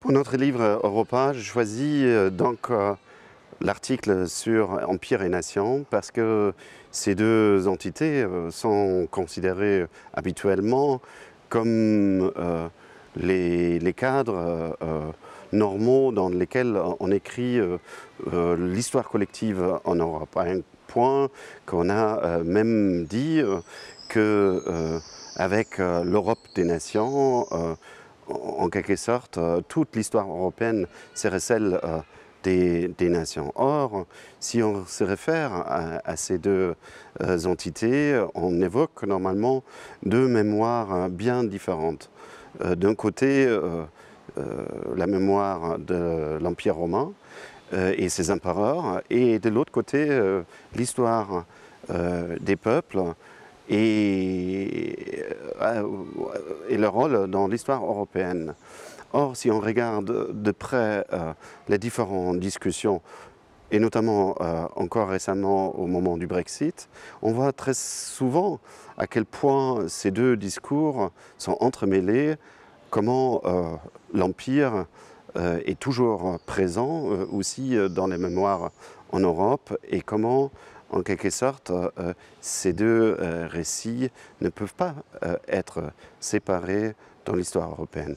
Pour notre livre Europa, je choisis euh, donc euh, l'article sur Empire et Nation parce que ces deux entités euh, sont considérées habituellement comme les, cadres euh, euh, normaux dans lesquels on écrit euh, l'histoire collective en Europe. À un point qu'on a même dit que avec l'Europe des nations, en quelque sorte, toute l'histoire européenne serait celle des, nations. Or, si on se réfère à ces deux entités, on évoque normalement deux mémoires hein, bien différentes. Euh, d'un côté euh, euh, la mémoire de l'Empire romain et ses empereurs, et de l'autre côté l'histoire des peuples et, leur rôle dans l'histoire européenne. Or, si on regarde de près les différentes discussions et notamment euh, encore récemment au moment du Brexit, on voit très souvent à quel point ces deux discours sont entremêlés, comment euh, l'Empire euh, est toujours présent aussi dans les mémoires en Europe et comment en quelque sorte, ces deux récits ne peuvent pas être séparés dans l'histoire européenne.